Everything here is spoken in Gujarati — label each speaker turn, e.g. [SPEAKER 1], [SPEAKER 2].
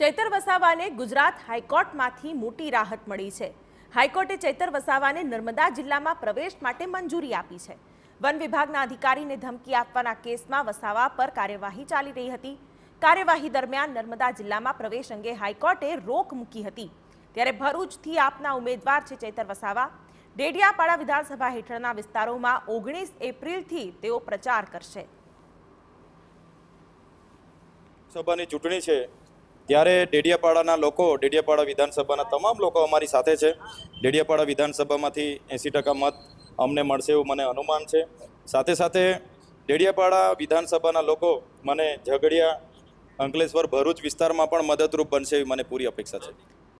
[SPEAKER 1] ચૈતર વસાવાને ગુજરાત હાઈકોર્ટમાંથી મોટી રાહત મળી છે હાઈકોર્ટે ચૈતર વસાવાને નર્મદા જિલ્લામાં પ્રવેશ માટે મંજૂરી આપી છે વન વિભાગના અધિકારીને ધમકી આપવાના કેસમાં વસાવા પર કાર્યવાહી ચાલી રહી હતી કાર્યવાહી દરમિયાન નર્મદા જિલ્લામાં પ્રવેશ અંગે હાઈકોર્ટે રોક મૂકી હતી ત્યારે ભરૂચથી આપના ઉમેદવાર છે ચૈતર વસાવા ડેડિયાપાડા વિધાનસભા હેઠળના વિસ્તારોમાં ઓગણીસ એપ્રિલથી તેઓ પ્રચાર કરશે
[SPEAKER 2] સભાની ચૂંટણી છે ત્યારે ડેડિયાપાડાના લોકો ડેડિયાપાડા વિધાનસભાના તમામ લોકો અમારી સાથે છે ડેડિયાપાડા વિધાનસભામાંથી એંસી ટકા મત અમને મળશે એવું મને અનુમાન છે સાથે સાથે ડેડિયાપાડા વિધાનસભાના લોકો મને ઝઘડિયા અંકલેશ્વર ભરૂચ વિસ્તારમાં પણ મદદરૂપ બનશે એવી મને પૂરી અપેક્ષા છે